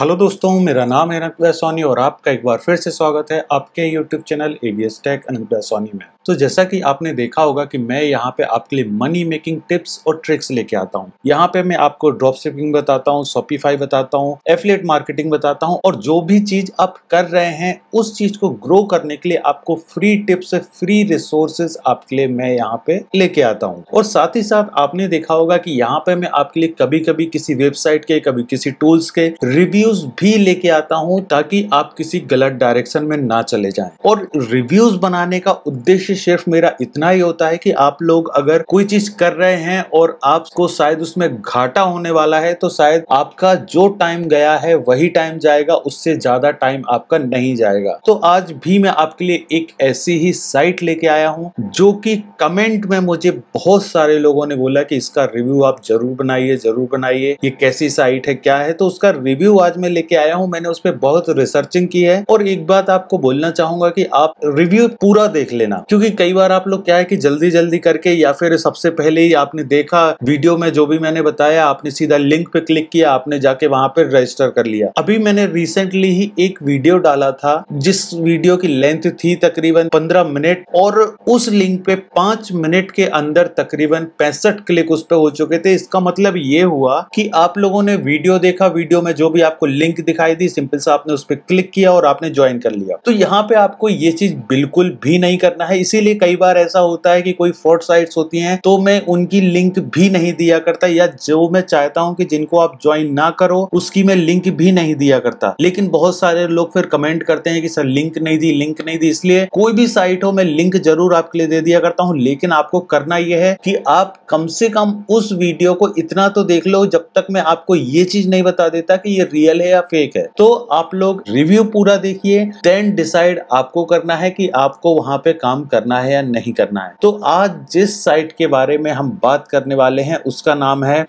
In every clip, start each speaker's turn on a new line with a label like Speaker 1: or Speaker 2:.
Speaker 1: hello दोस्तों मेरा नाम है अनंत सोनी और आपका एक बार फिर से स्वागत है आपके YouTube channel ABS tech Anant Soni में तो जैसा कि आपने देखा होगा कि मैं यहाँ पे आपके लिए मनी मेकिंग टिप्स और ट्रिक्स लेके आता हूँ यहाँ पे मैं आपको ड्रॉप शिपिंग बताता हूँ शॉपिफाई बताता हूँ एफिलेट मार्केटिंग बताता हूँ और जो भी चीज आप कर रहे हैं उस चीज को ग्रो करने के लिए आपको फ्री टिप्स फ्री रिसोर्सेज आपके लिए मैं यहाँ पे लेके आता हूँ और साथ ही साथ आपने देखा होगा की यहाँ पे मैं आपके लिए कभी कभी किसी वेबसाइट के कभी किसी टूल्स के रिव्यू रिव्यूज भी लेके आता हूँ ताकि आप किसी गलत डायरेक्शन में ना चले जाए और रिव्यूज बनाने का उद्देश्य सिर्फ मेरा इतना ही होता है कि आप लोग अगर कोई चीज कर रहे हैं और आपको शायद उसमें घाटा होने वाला है तो शायद आपका जो टाइम गया है वही टाइम जाएगा उससे ज्यादा टाइम आपका नहीं जाएगा तो आज भी मैं आपके लिए एक ऐसी ही साइट लेके आया हूँ जो कि कमेंट में मुझे बहुत सारे लोगों ने बोला कि इसका रिव्यू आप जरूर बनाइए जरूर बनाइए ये कैसी साइट है क्या है तो उसका रिव्यू आज आज मैं लेके आया हूँ मैंने उस पर बहुत रिसर्चिंग की है और एक बात आपको बोलना चाहूंगा कि आप रिव्यू पूरा देख लेना क्योंकि कई बार आप लोग क्या है कि जल्दी जल्दी करके या फिर सबसे पहले ही आपने देखा वीडियो में जो भी मैंने बताया आपने सीधा लिंक पे क्लिक किया आपने जाके वहां पर रजिस्टर कर लिया अभी मैंने रिसेंटली ही एक वीडियो डाला था जिस वीडियो की लेंथ थी तकरीबन पंद्रह मिनट और उस लिंक पे पांच मिनट के अंदर तकरीबन पैंसठ क्लिक उस पर हो चुके थे इसका मतलब ये हुआ कि आप लोगों ने वीडियो देखा वीडियो में जो भी आपको आपको लिंक दिखाई दी सिंपल सा आपने उस पर क्लिक किया और आपने ज्वाइन कर लिया तो यहाँ पे आपको ये चीज बिल्कुल भी नहीं करना है इसीलिए कई बार ऐसा होता है कि कोई फ्रॉड साइट होती है तो मैं उनकी लिंक भी नहीं दिया करता या जो मैं चाहता हूँ कि जिनको आप ज्वाइन ना करो उसकी मैं लिंक भी नहीं दिया करता लेकिन बहुत सारे लोग फिर कमेंट करते हैं कि सर लिंक नहीं दी लिंक नहीं दी इसलिए कोई भी साइट हो मैं लिंक जरूर आपके लिए दे दिया करता हूँ लेकिन आपको करना यह है कि आप कम से कम उस वीडियो को इतना तो देख लो जब तक मैं आपको ये चीज नहीं बता देता कि ये रियल रियल है या फेक है तो आप लोग रिव्यू पूरा देखिए देन डिसाइड आपको करना है कि आपको वहां पे काम करना है या नहीं करना है तो आज जिस साइट के बारे में हम बात करने वाले हैं उसका नाम है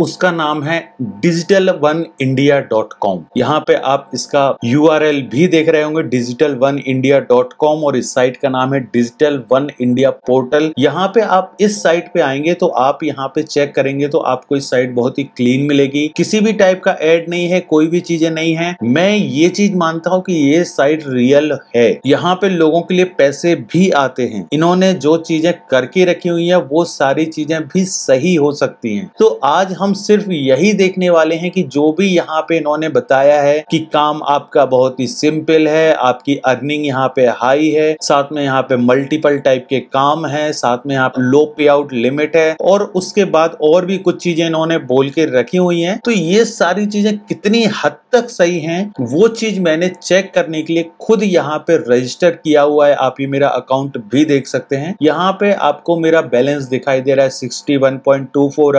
Speaker 1: उसका नाम है digital one India dot com यहाँ पे आप इसका यू भी देख रहे होंगे digital one India dot com और इस साइट का नाम है डिजिटल वन इंडिया पोर्टल यहाँ पे आप इस साइट पे आएंगे तो आप यहाँ पे चेक करेंगे तो आपको इस साइट बहुत ही क्लीन मिलेगी किसी भी टाइप का एड नहीं है कोई भी चीजें नहीं है मैं ये चीज मानता हूँ की ये साइट रियल है यहाँ पे लोगों के लिए पैसे भी आते हैं इन्होंने जो चीजें करके रखी हुई है वो सारी चीजें भी सही हो सकती है तो आज हम हम सिर्फ यही देखने वाले हैं कि जो भी यहाँ पे इन्होंने बताया है कि काम आपका बहुत ही सिंपल है आपकी अर्निंग यहाँ पे हाई है साथ में यहाँ पे मल्टीपल टाइप के काम है साथ में यहाँ पे लो पे आउट लिमिट है और उसके बाद और भी कुछ चीजें इन्होंने बोल के रखी हुई है तो ये सारी चीजें कितनी हद तक सही है वो चीज मैंने चेक करने के लिए खुद यहाँ पे रजिस्टर किया हुआ है आप ये मेरा अकाउंट भी देख सकते हैं यहाँ पे आपको मेरा बैलेंस दिखाई दे रहा है सिक्सटी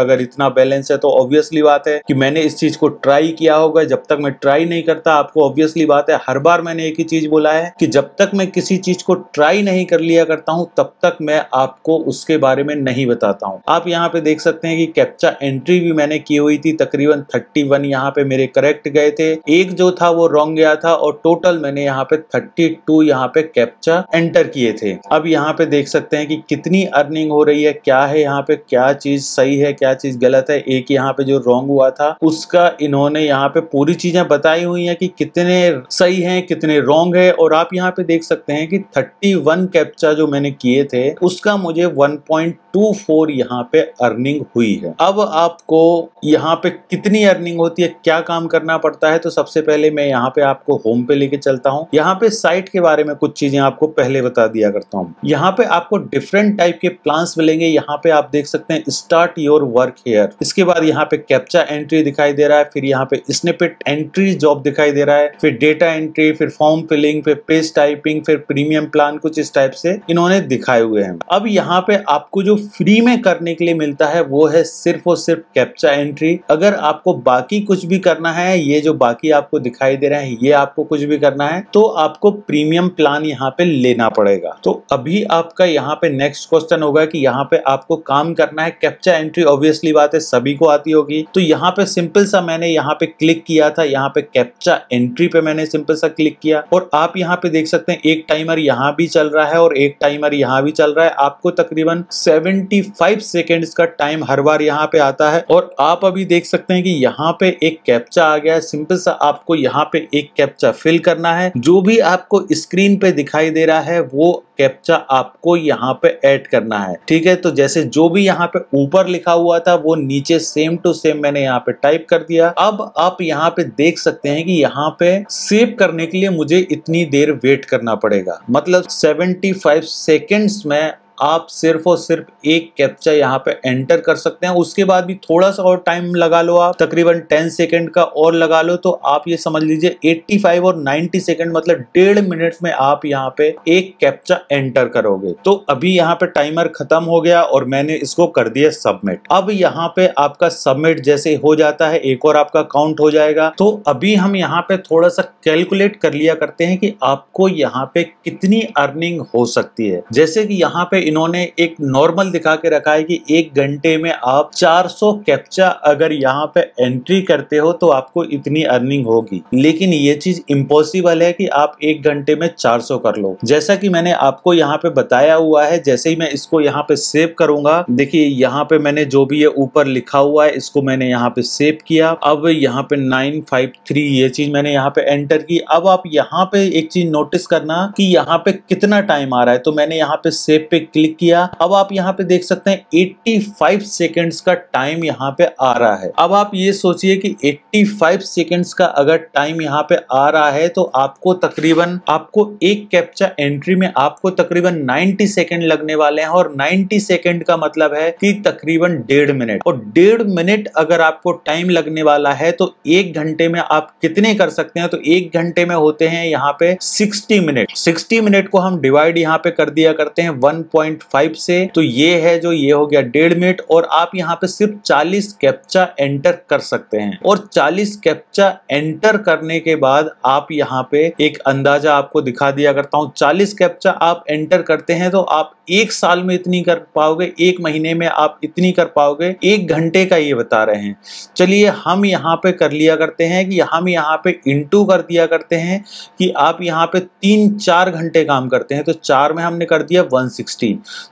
Speaker 1: अगर इतना बैलेंस है है तो ऑब्वियसली बात है कि मैंने इस चीज को ट्राई किया होगा जब तक मैं ट्राई नहीं करता आपको ऑब्वियसली बात है हर बार मैंने एक ही चीज बोला है कि जब तक मैं किसी चीज को ट्राई नहीं कर लिया करता हूं तब तक मैं आपको उसके बारे में नहीं बताता हूं आप यहाँ पे देख सकते हैं कि कैप्चा एंट्री भी मैंने की हुई थी तकरीबन थर्टी वन यहाँ पे मेरे करेक्ट गए थे एक जो था वो रॉन्ग गया था और टोटल मैंने यहाँ पे थर्टी टू यहाँ पे कैप्चा एंटर किए थे अब यहाँ पे देख सकते हैं कि कितनी अर्निंग हो रही है क्या है यहाँ पे क्या चीज सही है क्या चीज गलत है एक कि यहाँ पे जो रॉन्ग हुआ था उसका इन्होंने यहाँ पे पूरी चीजें बताई हुई हैं कि कितने सही हैं कितने रॉन्ग है और आप यहाँ पे देख सकते हैं कि 31 कैप्चा जो मैंने किए थे उसका मुझे 1.2 टू फोर यहाँ पे अर्निंग हुई है अब आपको यहाँ पे कितनी अर्निंग होती है क्या काम करना पड़ता है तो सबसे पहले मैं यहाँ पे आपको होम पे लेके चलता हूँ यहाँ पे साइट के बारे में कुछ चीजें आपको पहले बता दिया करता हूँ यहाँ पे आपको डिफरेंट टाइप के प्लान्स मिलेंगे यहाँ पे आप देख सकते हैं स्टार्ट योर वर्क हेयर इसके बाद यहाँ पे कैप्चा एंट्री दिखाई दे रहा है फिर यहाँ पे स्नेपेट एंट्री जॉब दिखाई दे रहा है फिर डेटा एंट्री फिर फॉर्म फिलिंग फिर पेज टाइपिंग फिर प्रीमियम प्लान कुछ इस टाइप से इन्होंने दिखाए हुए हैं अब यहाँ पे आपको जो फ्री में करने के लिए मिलता है वो है सिर्फ और सिर्फ कैप्चा एंट्री अगर आपको बाकी कुछ भी करना है ये जो बाकी आपको दिखाई दे रहा है ये आपको कुछ भी करना है तो आपको प्रीमियम प्लान यहाँ पे लेना पड़ेगा तो अभी आपका यहाँ पे नेक्स्ट क्वेश्चन होगा कि यहाँ पे आपको काम करना है कैप्चा एंट्री ऑब्वियसली बात है सभी को आती होगी तो यहाँ पे सिंपल सा मैंने यहाँ पे क्लिक किया था यहाँ पे कैप्चा एंट्री पे मैंने सिंपल सा क्लिक किया और आप यहाँ पे देख सकते हैं एक टाइमर यहाँ भी चल रहा है और एक टाइमर यहाँ भी चल रहा है आपको तकरीबन सेवन 75 सेकेंड्स का टाइम हर बार यहाँ पे आता है और आप अभी देख सकते हैं कि यहाँ पे एक कैप्चा आ गया है सिंपल सा आपको यहाँ पे एक कैप्चा फिल करना है जो भी आपको स्क्रीन पे दिखाई दे रहा है वो कैप्चा आपको यहाँ पे ऐड करना है ठीक है तो जैसे जो भी यहाँ पे ऊपर लिखा हुआ था वो नीचे सेम टू सेम मैंने यहाँ पे टाइप कर दिया अब आप यहाँ पे देख सकते हैं कि यहाँ पे सेव करने के लिए मुझे इतनी देर वेट करना पड़ेगा मतलब 75 सेकंड्स में आप सिर्फ और सिर्फ एक कैप्चा यहाँ पे एंटर कर सकते हैं उसके बाद भी थोड़ा सा और टाइम लगा लो आप तकरीबन 10 सेकंड का और लगा लो तो आप ये समझ लीजिए 85 और 90 सेकंड मतलब डेढ़ मिनट में आप यहाँ पे एक कैप्चा एंटर करोगे तो अभी यहाँ पे टाइमर खत्म हो गया और मैंने इसको कर दिया सबमिट अब यहाँ पे आपका सबमिट जैसे हो जाता है एक और आपका काउंट हो जाएगा तो अभी हम यहाँ पे थोड़ा सा कैलकुलेट कर लिया करते हैं कि आपको यहाँ पे कितनी अर्निंग हो सकती है जैसे कि यहाँ पे इन्होंने एक नॉर्मल दिखा के रखा है कि एक घंटे में आप 400 कैप्चा अगर यहाँ पे एंट्री करते हो तो आपको इतनी अर्निंग होगी लेकिन ये चीज इम्पॉसिबल है कि आप एक घंटे में 400 कर लो जैसा कि मैंने आपको यहाँ पे बताया हुआ है जैसे ही मैं इसको यहाँ पे सेव करूंगा देखिये यहाँ पे मैंने जो भी ये ऊपर लिखा हुआ है इसको मैंने यहाँ पे सेव किया अब यहाँ पे नाइन फाइव थ्री ये चीज मैंने यहाँ पे एंटर की अब आप यहाँ पे एक चीज नोटिस करना की यहाँ पे कितना टाइम आ रहा है तो मैंने यहाँ पे सेव पे क्लिक किया अब आप यहाँ पे देख सकते हैं फाइव सेकंड्स का टाइम यहाँ पे आ रहा है अब आप ये सोचिए कि 85 सेकंड्स का अगर टाइम यहाँ पे आ रहा है तो आपको तकरीबन आपको एक कैप्चा एंट्री में आपको तकरीबन 90 सेकंड लगने वाले हैं और 90 सेकंड का मतलब है कि तकरीबन डेढ़ मिनट और डेढ़ मिनट अगर आपको टाइम लगने वाला है तो एक घंटे में आप कितने कर सकते हैं तो एक घंटे में होते हैं यहाँ पे 60 मिनट 60 मिनट को हम डिवाइड यहाँ पे कर दिया करते हैं वन 1.5 से तो ये है जो ये हो गया डेढ़ मिनट और आप यहाँ पे सिर्फ 40 कैप्चा एंटर कर सकते हैं और 40 कैप्चा एंटर करने के बाद आप यहाँ पे एक अंदाजा आपको दिखा दिया करता हूँ 40 कैप्चा आप एंटर करते हैं तो आप एक साल में इतनी कर पाओगे एक महीने में आप इतनी कर पाओगे एक घंटे का ये बता रहे हैं चलिए हम यहाँ पे कर लिया करते हैं कि हम यहाँ पे इंटू कर दिया करते हैं कि आप यहाँ पे तीन चार घंटे काम करते हैं तो चार में हमने कर दिया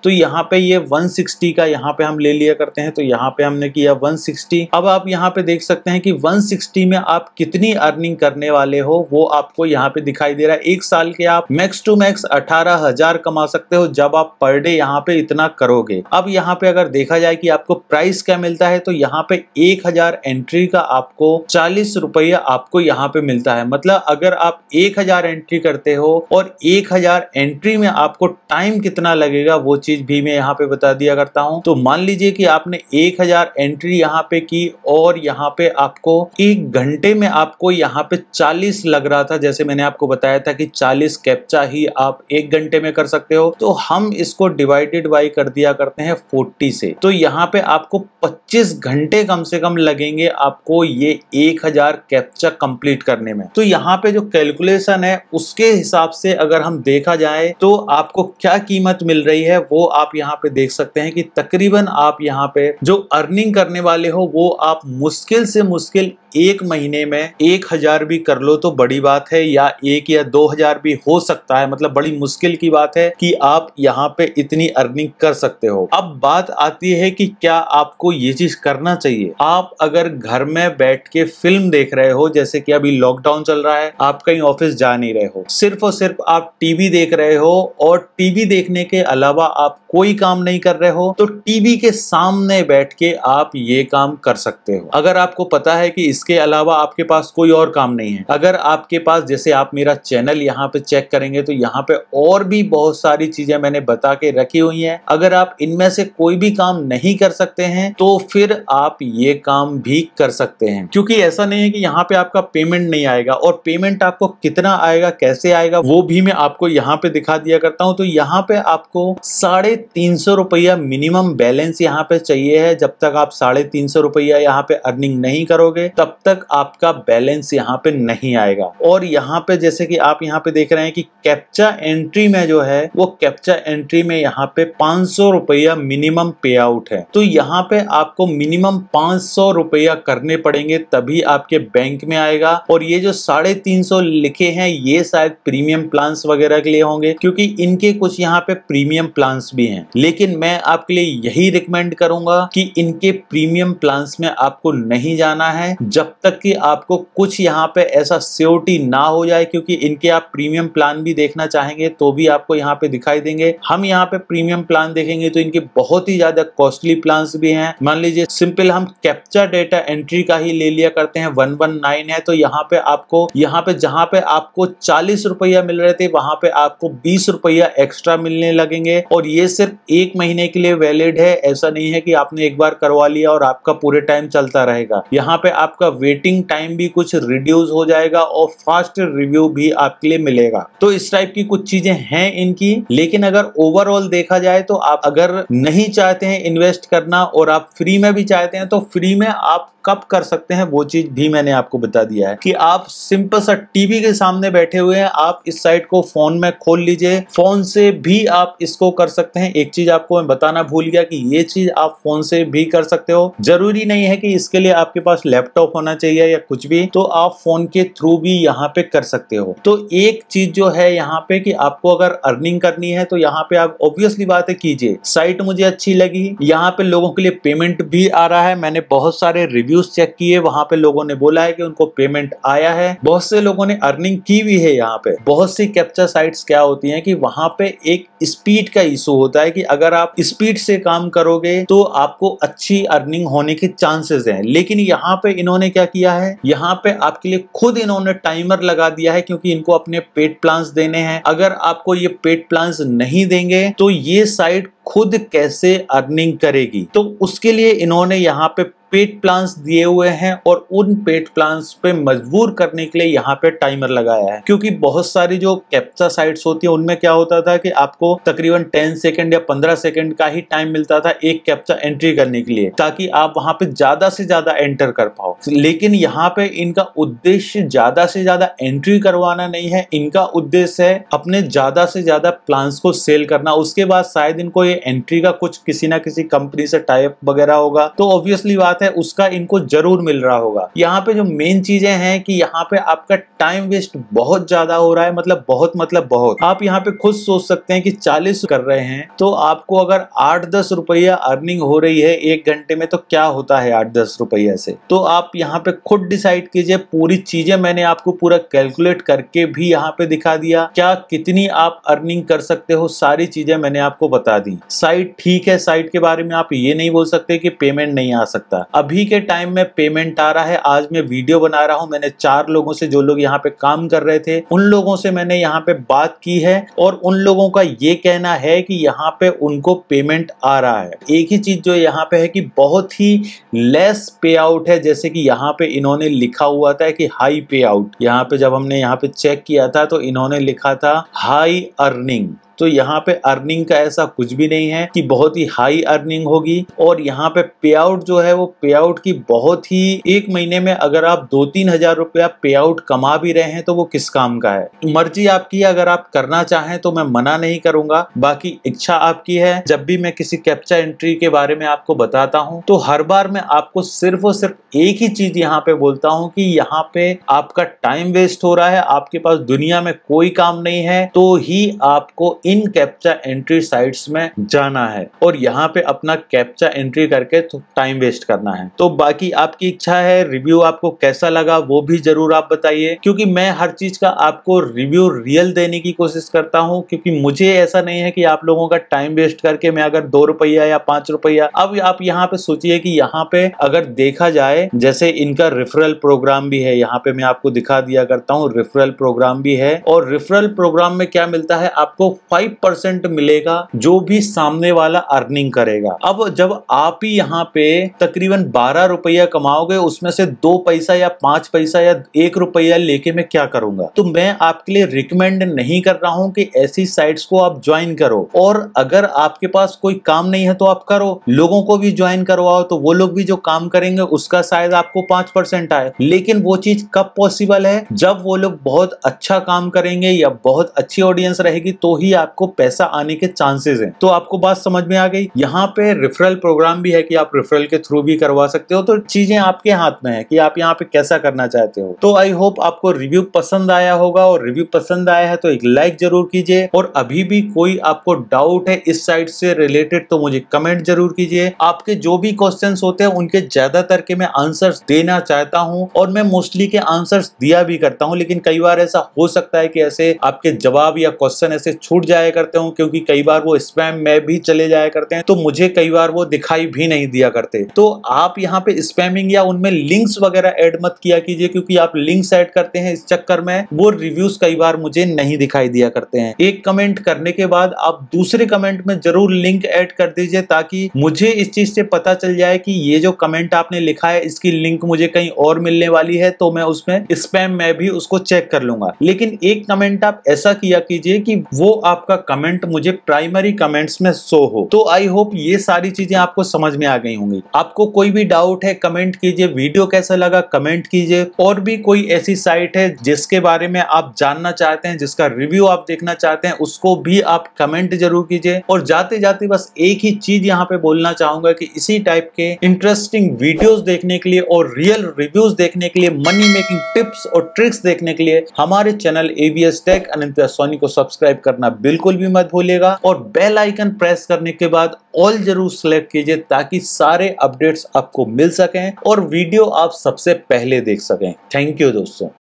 Speaker 1: तो यहाँ पे ये 160 का यहाँ पे हम ले लिया करते हैं तो यहाँ पे हमने किया 160 अब आप यहाँ पे देख सकते हैं कि 160 में आप कितनी अर्निंग करने वाले हो वो आपको यहाँ पे दिखाई दे रहा है एक साल के आप मैक्स टू मैक्स अठारह हजार कमा सकते हो जब आप पर डे यहाँ पे इतना करोगे अब यहाँ पे अगर देखा जाए कि आपको प्राइस क्या मिलता है तो यहाँ पे एक हजार एंट्री का आपको चालीस रुपया आपको यहाँ पे मिलता है मतलब अगर आप एक हजार एंट्री करते हो और एक हजार एंट्री में आपको टाइम कितना लगेगा रहेगा वो चीज भी मैं यहाँ पे बता दिया करता हूँ तो मान लीजिए कि आपने एक हजार एंट्री यहाँ पे की और यहाँ पे आपको एक घंटे में आपको यहाँ पे चालीस लग रहा था जैसे मैंने आपको बताया था कि चालीस कैप्चा ही आप एक घंटे में कर सकते हो तो हम इसको डिवाइडेड बाई कर दिया करते हैं फोर्टी से तो यहाँ पे आपको पच्चीस घंटे कम से कम लगेंगे आपको ये एक हजार कैप्चा कंप्लीट करने में तो यहाँ पे जो कैलकुलेशन है उसके हिसाब से अगर हम देखा जाए तो आपको क्या कीमत मिल रही गई है वो आप यहाँ पे देख सकते हैं कि तकरीबन आप यहाँ पे जो अर्निंग करने वाले हो वो आप मुश्किल से मुश्किल एक महीने में एक हजार भी कर लो तो बड़ी बात है या एक या दो हजार भी हो सकता है मतलब बड़ी मुश्किल की बात है कि आप यहाँ पे इतनी अर्निंग कर सकते हो अब बात आती है कि क्या आपको ये चीज करना चाहिए आप अगर घर में बैठ के फिल्म देख रहे हो जैसे कि अभी लॉकडाउन चल रहा है आप कहीं ऑफिस जा नहीं रहे हो सिर्फ और सिर्फ आप टीवी देख रहे हो और टीवी देखने के अलावा अलावा आप कोई काम नहीं कर रहे हो तो टीवी के सामने बैठ के आप ये काम कर सकते हो अगर आपको पता है कि इसके अलावा आपके पास कोई और काम नहीं है अगर आपके पास जैसे आप मेरा चैनल यहाँ पे चेक करेंगे तो यहाँ पे और भी बहुत सारी चीजें मैंने बता के रखी हुई है अगर आप इनमें से कोई भी काम नहीं कर सकते हैं तो फिर आप ये काम भी कर सकते हैं क्योंकि ऐसा नहीं है कि यहाँ पे आपका पेमेंट नहीं आएगा और पेमेंट आपको कितना आएगा कैसे आएगा वो भी मैं आपको यहाँ पे दिखा दिया करता हूँ तो यहाँ पे आपको साढ़े तीन सौ रुपया मिनिमम बैलेंस यहाँ पे चाहिए है जब तक आप साढ़े तीन सौ रुपया यहाँ पे अर्निंग नहीं करोगे तब तक आपका बैलेंस यहाँ पे नहीं आएगा और यहाँ पे जैसे कि आप यहाँ पे देख रहे हैं कि कैप्चा एंट्री में जो है वो कैप्चा एंट्री में यहाँ पे पांच सौ रुपया मिनिमम पे आउट है तो यहाँ पे आपको मिनिमम पांच सौ रुपया करने पड़ेंगे तभी आपके बैंक में आएगा और ये जो साढ़े तीन सौ लिखे हैं ये शायद प्रीमियम प्लांस वगैरह के लिए होंगे क्योंकि इनके कुछ यहाँ पे प्रीमियम प्लांस भी हैं लेकिन मैं आपके लिए यही रिकमेंड करूंगा कि इनके प्रीमियम प्लान में आपको नहीं जाना है जब तक कि आपको कुछ यहाँ पे ऐसा सियोरिटी ना हो जाए क्योंकि इनके आप प्रीमियम प्लान भी देखना चाहेंगे तो भी आपको यहाँ पे दिखाई देंगे हम यहाँ पे प्रीमियम प्लान देखेंगे तो इनके बहुत ही ज्यादा कॉस्टली प्लान भी हैं मान लीजिए सिंपल हम कैप्चर डेटा एंट्री का ही ले लिया करते हैं वन वन नाइन है तो यहाँ पे आपको यहाँ पे जहाँ पे आपको चालीस रुपया मिल रहे थे वहां पे आपको बीस रुपया एक्स्ट्रा मिलने लगेंगे और ये सिर्फ सिर्फ एक महीने के लिए वैलिड है ऐसा नहीं है कि आपने एक बार करवा लिया और आपका पूरे टाइम चलता रहेगा यहाँ पे आपका वेटिंग टाइम भी कुछ रिड्यूस हो जाएगा और फास्ट रिव्यू भी आपके लिए मिलेगा तो इस टाइप की कुछ चीजें हैं इनकी लेकिन अगर ओवरऑल देखा जाए तो आप अगर नहीं चाहते हैं इन्वेस्ट करना और आप फ्री में भी चाहते हैं तो फ्री में आप कब कर सकते हैं वो चीज भी मैंने आपको बता दिया है कि आप सिंपल सा टीवी के सामने बैठे हुए हैं आप इस साइट को फोन में खोल लीजिए फोन से भी आप इसको कर सकते हैं एक चीज आपको मैं बताना भूल गया कि ये चीज आप फोन से भी कर सकते हो जरूरी नहीं है कि इसके लिए आपके पास लैपटॉप होना चाहिए या कुछ भी तो आप फोन के थ्रू भी यहाँ पे कर सकते हो तो एक चीज जो है यहाँ पे कि आपको अगर अर्निंग करनी है तो यहाँ पे आप ऑब्वियसली बात है कीजिए साइट मुझे अच्छी लगी यहाँ पे लोगों के लिए पेमेंट भी आ रहा है मैंने बहुत सारे रिव्यू रिव्यूज चेक किए वहां पे लोगों ने बोला है कि उनको पेमेंट आया है बहुत से लोगों ने अर्निंग की भी है यहाँ पे बहुत सी कैप्चर साइट्स क्या होती हैं कि वहां पे एक स्पीड का इशू होता है कि अगर आप स्पीड से काम करोगे तो आपको अच्छी अर्निंग होने के चांसेस हैं लेकिन यहाँ पे इन्होंने क्या किया है यहाँ पे आपके लिए खुद इन्होंने टाइमर लगा दिया है क्योंकि इनको अपने पेड प्लान्स देने हैं अगर आपको ये पेड प्लान्स नहीं देंगे तो ये साइट खुद कैसे अर्निंग करेगी तो उसके लिए इन्होंने यहाँ पे पेट प्लांट्स दिए हुए हैं और उन पेट प्लांट्स पे मजबूर करने के लिए यहाँ पे टाइमर लगाया है क्योंकि बहुत सारी जो कैप्चा साइट्स होती है उनमें क्या होता था कि आपको तकरीबन 10 सेकंड या 15 सेकंड का ही टाइम मिलता था एक कैप्चा एंट्री करने के लिए ताकि आप वहां पे ज्यादा से ज्यादा एंटर कर पाओ लेकिन यहाँ पे इनका उद्देश्य ज्यादा से ज्यादा एंट्री करवाना नहीं है इनका उद्देश्य है अपने ज्यादा से ज्यादा प्लांट्स को सेल करना उसके बाद शायद इनको ये एंट्री का कुछ किसी ना किसी कंपनी से टाइप वगैरह होगा तो ऑब्वियसली बात है उसका इनको जरूर मिल रहा होगा यहाँ पे जो मेन चीजें हैं कि यहाँ पे आपका टाइम वेस्ट बहुत ज्यादा हो रहा है मतलब बहुत मतलब बहुत आप यहाँ पे खुद सोच सकते हैं कि चालीस कर रहे हैं तो आपको अगर आठ दस रुपया अर्निंग हो रही है एक घंटे में तो क्या होता है आठ दस रुपया से तो आप यहाँ पे खुद डिसाइड कीजिए पूरी चीजें मैंने आपको पूरा कैलकुलेट करके भी यहाँ पे दिखा दिया क्या कितनी आप अर्निंग कर सकते हो सारी चीजें मैंने आपको बता दी साइट ठीक है साइट के बारे में आप ये नहीं बोल सकते कि पेमेंट नहीं आ सकता अभी के टाइम में पेमेंट आ रहा है आज मैं वीडियो बना रहा हूँ मैंने चार लोगों से जो लोग यहाँ पे काम कर रहे थे उन लोगों से मैंने यहाँ पे बात की है और उन लोगों का ये कहना है कि यहाँ पे उनको पेमेंट आ रहा है एक ही चीज जो यहाँ पे है कि बहुत ही लेस पे आउट है जैसे कि यहाँ पे इन्होंने लिखा हुआ था कि हाई पे आउट यहाँ पे जब हमने यहाँ पे चेक किया था तो इन्होंने लिखा था हाई अर्निंग तो यहाँ पे अर्निंग का ऐसा कुछ भी नहीं है कि बहुत ही हाई अर्निंग होगी और यहाँ पे पे आउट जो है वो पे आउट की बहुत ही एक महीने में अगर आप दो तीन हजार रुपया पे आउट कमा भी रहे हैं तो वो किस काम का है मर्जी आपकी अगर आप करना चाहें तो मैं मना नहीं करूंगा बाकी इच्छा आपकी है जब भी मैं किसी कैप्चा एंट्री के बारे में आपको बताता हूँ तो हर बार मैं आपको सिर्फ और सिर्फ एक ही चीज यहाँ पे बोलता हूँ कि यहाँ पे आपका टाइम वेस्ट हो रहा है आपके पास दुनिया में कोई काम नहीं है तो ही आपको इन इन कैप्चा एंट्री साइट्स में जाना है और यहाँ पे अपना कैप्चा एंट्री करके टाइम तो वेस्ट करना है तो बाकी आपकी इच्छा है रिव्यू आपको कैसा लगा वो भी जरूर आप बताइए क्योंकि मैं हर चीज का आपको रिव्यू रियल देने की कोशिश करता हूँ क्योंकि मुझे ऐसा नहीं है कि आप लोगों का टाइम वेस्ट करके मैं अगर दो रुपया या पांच रुपया अब आप यहाँ पे सोचिए कि यहाँ पे अगर देखा जाए जैसे इनका रेफरल प्रोग्राम भी है यहाँ पे मैं आपको दिखा दिया करता हूँ रेफरल प्रोग्राम भी है और रेफरल प्रोग्राम में क्या मिलता है आपको 5% परसेंट मिलेगा जो भी सामने वाला अर्निंग करेगा अब जब आप ही यहाँ पे तकरीबन बारह रुपया कमाओगे उसमें से दो पैसा या पांच पैसा या एक रुपया लेके मैं क्या करूंगा तो मैं आपके लिए रिकमेंड नहीं कर रहा हूँ कि ऐसी साइट्स को आप ज्वाइन करो और अगर आपके पास कोई काम नहीं है तो आप करो लोगों को भी ज्वाइन करवाओ तो वो लोग भी जो काम करेंगे उसका शायद आपको पांच परसेंट आए लेकिन वो चीज कब पॉसिबल है जब वो लोग बहुत अच्छा काम करेंगे या बहुत अच्छी ऑडियंस रहेगी तो ही आपको पैसा आने के चांसेस हैं तो आपको बात समझ में आ गई यहाँ पे रेफरल प्रोग्राम भी है कि आप रेफरल के थ्रू भी करवा सकते हो तो चीजें आपके हाथ में है कि आप यहाँ पे कैसा करना चाहते हो तो आई होप आपको रिव्यू पसंद आया होगा और रिव्यू पसंद आया है तो एक लाइक जरूर कीजिए और अभी भी कोई आपको डाउट है इस साइड से रिलेटेड तो मुझे कमेंट जरूर कीजिए आपके जो भी क्वेश्चन होते हैं उनके ज्यादातर के मैं आंसर देना चाहता हूँ और मैं मोस्टली के आंसर दिया भी करता हूँ लेकिन कई बार ऐसा हो सकता है कि ऐसे आपके जवाब या क्वेश्चन ऐसे छूट जाया करते हूँ क्योंकि कई बार वो स्पैम में भी चले जाया करते हैं तो मुझे कई बार वो दिखाई भी नहीं दिया करते तो आप यहाँ पे स्पैमिंग या उनमें लिंक्स वगैरह ऐड मत किया कीजिए क्योंकि आप लिंक्स ऐड करते हैं इस चक्कर में वो रिव्यूज कई बार मुझे नहीं दिखाई दिया करते हैं एक कमेंट करने के बाद आप दूसरे कमेंट में जरूर लिंक ऐड कर दीजिए ताकि मुझे इस चीज से पता चल जाए कि ये जो कमेंट आपने लिखा है इसकी लिंक मुझे कहीं और मिलने वाली है तो मैं उसमें स्पैम में भी उसको चेक कर लूंगा लेकिन एक कमेंट आप ऐसा किया कीजिए कि वो आप आपका कमेंट मुझे प्राइमरी कमेंट्स में शो हो तो आई होप ये सारी चीजें आपको समझ में आ गई होंगी आपको कोई भी डाउट है कमेंट कीजिए वीडियो कैसा लगा कमेंट कीजिए और भी कोई ऐसी साइट है जिसके बारे में आप जानना चाहते हैं जिसका रिव्यू आप देखना चाहते हैं उसको भी आप कमेंट जरूर कीजिए और जाते जाते बस एक ही चीज यहाँ पे बोलना चाहूंगा कि इसी टाइप के इंटरेस्टिंग वीडियोस देखने के लिए और रियल रिव्यूज देखने के लिए मनी मेकिंग टिप्स और ट्रिक्स देखने के लिए हमारे channel AVS tech Anant Soni को सब्सक्राइब करना बिल्कुल बिल्कुल भी मत भूलिएगा और बेल आइकन प्रेस करने के बाद ऑल जरूर सेलेक्ट कीजिए ताकि सारे अपडेट्स आपको मिल सकें और वीडियो आप सबसे पहले देख सकें थैंक यू दोस्तों